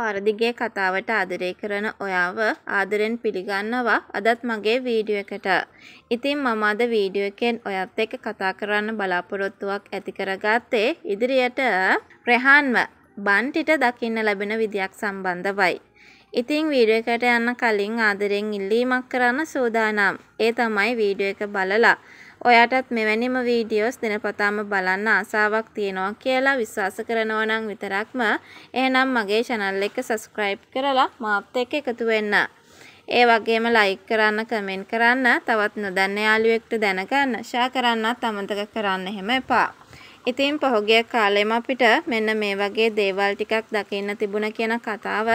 පාරදිගේ කතාවට ආදරය කරන ඔයාව ආදරෙන් පිළිගන්නවා අදත් මගේ වීඩියෝ එකට. ඉතින් මම අද වීඩියෝ එකෙන් ඔයත් එක්ක කතා කරන්න බලාපොරොත්තුවක් ඇති කරගත්තේ ඉදිරියට රෙහන්ව බන්ටිට දකින්න ලැබෙන විදියක් සම්බන්ධවයි. ඉතින් වීඩියෝ එකට යන්න කලින් ආදරෙන් ඉල්ලීමක් කරන්න සූදානම්. ඒ තමයි වීඩියෝ එක බලලා ඔයාටත් මෙවැනිම වීඩියෝස් දිනපතාම බලන්න ආසාවක් තියෙනවා කියලා විශ්වාස කරනවා නම් විතරක්ම එහෙනම් මගේ channel එක subscribe කරලා මාත් එක්ක එකතු වෙන්න. ඒ වගේම like කරන්න, comment කරන්න, තවත් නොදන්න යාළුවෙක්ට දැනගන්න, share කරන්නත් අමතක කරන්න එහෙම එපා. ඉතින් පහුගිය කාලෙම අපිට මෙන්න මේ වගේ දේවල් ටිකක් දකින්න තිබුණ කියන කතාව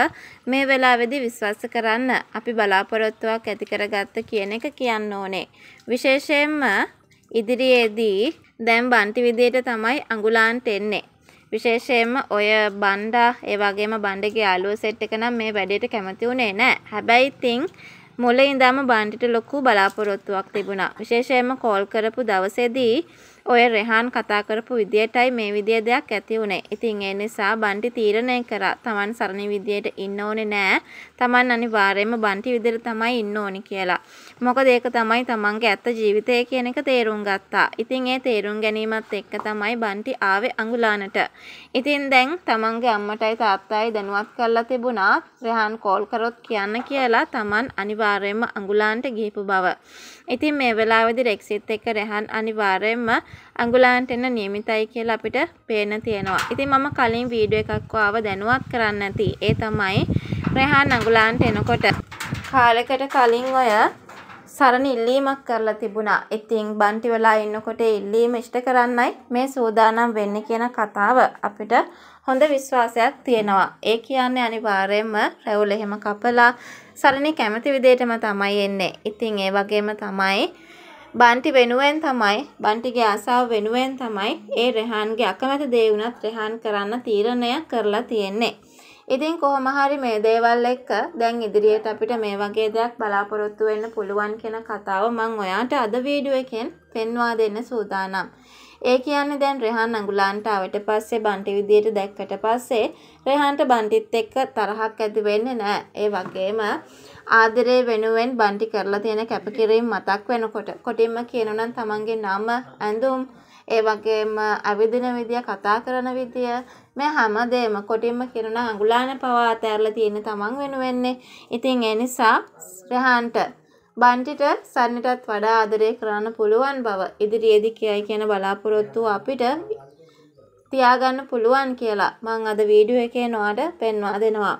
මේ වෙලාවේදී විශ්වාස කරන්න අපි බලාපොරොත්තුවක් ඇති කරගත්ත කියන එක කියන්න ඕනේ. විශේෂයෙන්ම ඉදිරියේදී දැන් බන්ටි විදියට තමයි අඟුලාන්ට එන්නේ. විශේෂයෙන්ම ඔය බණ්ඩා ඒ වගේම බණ්ඩගේ යාළුවෝ සෙට් එක නම් මේ වැඩේට කැමති වුණේ නැහැ. හැබැයි තින් මුලින් ඉඳන්ම බන්ටිට ලොකු බලාපොරොත්තුවක් තිබුණා. විශේෂයෙන්ම කෝල් කරපු දවසේදී ඔය රෙහාන් කතා කරපු විදියටයි මේ විදිය දෙයක් ඇති වුනේ. ඉතින් ඒ නිසා බන්ටි තීරණය කරා Taman සරණ විදියට ඉන්න ඕනේ නෑ. Taman අනිවාර්යයෙන්ම බන්ටි විදියට තමයි ඉන්න ඕනේ කියලා. මොකද ඒක තමයි Tamanගේ ඇත්ත ජීවිතය කියන එක තේරුම් ගත්තා. ඉතින් ඒ තේරුම් ගැනීමත් එක්ක තමයි බන්ටි ආවේ අඟුලානට. ඉතින් දැන් Tamanගේ අම්මටයි තාත්තයි දැනුවත් කරලා තිබුණා රෙහාන් කෝල් කරොත් කියන්න කියලා Taman අනිවාර්යයෙන්ම අඟුලාන්ට ගිහිපු බව. ඉතින් මේ වෙලාවේදී රෙක්සිත් එක්ක රෙහාන් අනිවාර්යයෙන්ම අඟුලන්ට එන්න නියමිතයි කියලා අපිට පේන තියෙනවා. ඉතින් මම කලින් වීඩියෝ එකක් ආව දැනුවත් කරන්න ඇති. ඒ තමයි රෙහාන් අඟුලන්ට එනකොට කාලෙකට කලින් ඔය සරණ ඉල්ලීමක් කරලා තිබුණා. ඉතින් බන්ටි වෙලා ඉන්නකොට ඉල්ලීම ඉෂ්ට කරන්නයි මේ සූදානම් වෙන්නේ කියන කතාව අපිට හොඳ විශ්වාසයක් තියෙනවා. ඒ කියන්නේ අනිවාර්යයෙන්ම රැවුල එහෙම කපලා සරණේ කැමති විදිහටම තමයි එන්නේ. ඉතින් ඒ වගේම තමයි බන්ටි වෙනුවෙන් තමයි බන්ටිගේ ආසාව වෙනුවෙන් තමයි ඒ රෙහාන්ගේ අකමැති දේ වුණත් රෙහාන් කරන්න තීරණය කරලා තියෙන්නේ. ඉතින් කොහොම හරි මේ දේවල් එක්ක දැන් ඉදිරියට අපිට මේ වගේ දෙයක් බලාපොරොත්තු වෙන්න පුළුවන් කියන කතාව මම ඔයාට අද වීඩියෝ එකෙන් පෙන්වා දෙන්න සූදානම්. ඒ කියන්නේ දැන් රෙහන් අඟුලාන්ට ආවට පස්සේ බන්ටි විදියට දැක්කට පස්සේ රෙහන්ට බන්ටිත් එක්ක තරහක් ඇති වෙන්නේ නැහැ. ඒ වගේම ආදරේ වෙනුවෙන් බන්ටි කරලා තියෙන කැපකිරීම මතක් වෙනකොට කොටින්ම කියනනම් තමන්ගේ නම ඇඳුම් ඒ වගේම අවදින විදිය කතා කරන විදිය මේ හැමදේම කොටින්ම කියනවා අඟුලාන පවා අතහැරලා තියෙන තමන් වෙනුවෙන්නේ. ඉතින් ඒ නිසා රෙහන්ට බන්ටිට සරණටත් වඩා ආදරය කරන්න පුළුවන් බව ඉදිරියේදී කියයි කියන බලාපොරොත්තු අපිට තියාගන්න පුළුවන් කියලා මං අද වීඩියෝ එකේ නොවට පෙන්වා දෙනවා.